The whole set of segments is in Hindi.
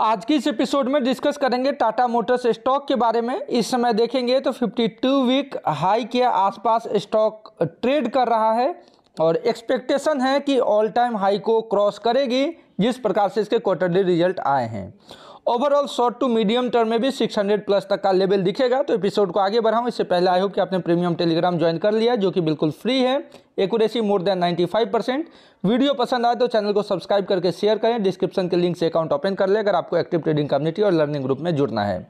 आज की इस एपिसोड में डिस्कस करेंगे टाटा मोटर्स स्टॉक के बारे में इस समय देखेंगे तो 52 वीक हाई के आसपास स्टॉक ट्रेड कर रहा है और एक्सपेक्टेशन है कि ऑल टाइम हाई को क्रॉस करेगी जिस प्रकार से इसके क्वार्टरली रिजल्ट आए हैं overall short to medium term में भी 600 प्लस तक का लेवल दिखेगा तो एपिसोड को आगे बढ़ाऊँ इससे पहले आई होप कि आपने प्रीमियम टेलीग्राम ज्वाइन कर लिया जो कि बिल्कुल फ्री है accuracy more than 95 percent video पसंद आए तो चैनल को सब्सक्राइब करके शेयर करें डिस्क्रिप्शन के लिंक से अकाउंट ओपन कर ले अगर आपको एक्टिव ट्रेडिंग कम्युनिटी और लर्निंग ग्रुप में जुड़ना है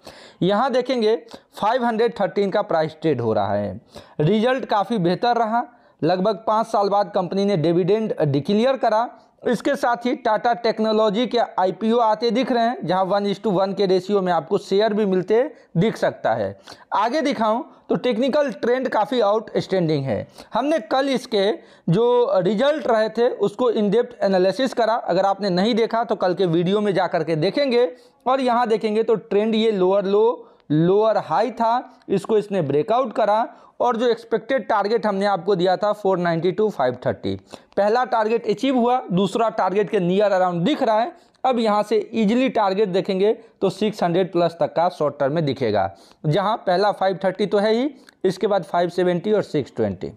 यहाँ देखेंगे फाइव का प्राइस ट्रेड हो रहा है रिजल्ट काफ़ी बेहतर रहा लगभग पाँच साल बाद कंपनी ने डिविडेंड डिक्लियर करा इसके साथ ही टाटा टेक्नोलॉजी के आईपीओ आते दिख रहे हैं जहां वन इज टू वन के रेशियो में आपको शेयर भी मिलते दिख सकता है आगे दिखाऊं तो टेक्निकल ट्रेंड काफ़ी आउटस्टैंडिंग है हमने कल इसके जो रिजल्ट रहे थे उसको इनडेप्थ एनालिसिस करा अगर आपने नहीं देखा तो कल के वीडियो में जा करके देखेंगे और यहाँ देखेंगे तो ट्रेंड ये लोअर लो लोअर हाई था इसको इसने ब्रेकआउट करा और जो एक्सपेक्टेड टारगेट हमने आपको दिया था 492 टू 530 पहला टारगेट अचीव हुआ दूसरा टारगेट के नियर अराउंड दिख रहा है अब यहाँ से इजीली टारगेट देखेंगे तो 600 प्लस तक का शॉर्ट टर्म में दिखेगा जहाँ पहला 530 तो है ही इसके बाद 570 और 620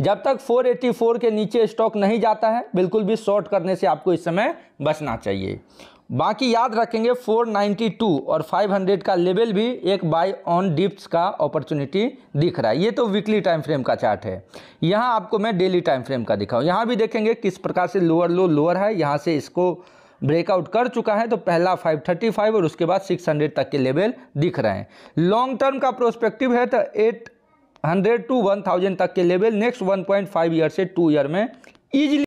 जब तक 484 के नीचे स्टॉक नहीं जाता है बिल्कुल भी शॉर्ट करने से आपको इस समय बचना चाहिए बाकी याद रखेंगे 492 और 500 का लेवल भी एक बाय ऑन डिप्स का अपॉर्चुनिटी दिख रहा है ये तो वीकली टाइम फ्रेम का चार्ट है यहाँ आपको मैं डेली टाइम फ्रेम का दिखाऊँ यहाँ भी देखेंगे किस प्रकार से लोअर लो लोअर है यहाँ से इसको ब्रेकआउट कर चुका है तो पहला 535 और उसके बाद 600 तक के लेवल दिख रहे हैं लॉन्ग टर्म का प्रोस्पेक्टिव है तो eight hundred to one thousand तक के level next one point five year से टू ईयर में ईजिली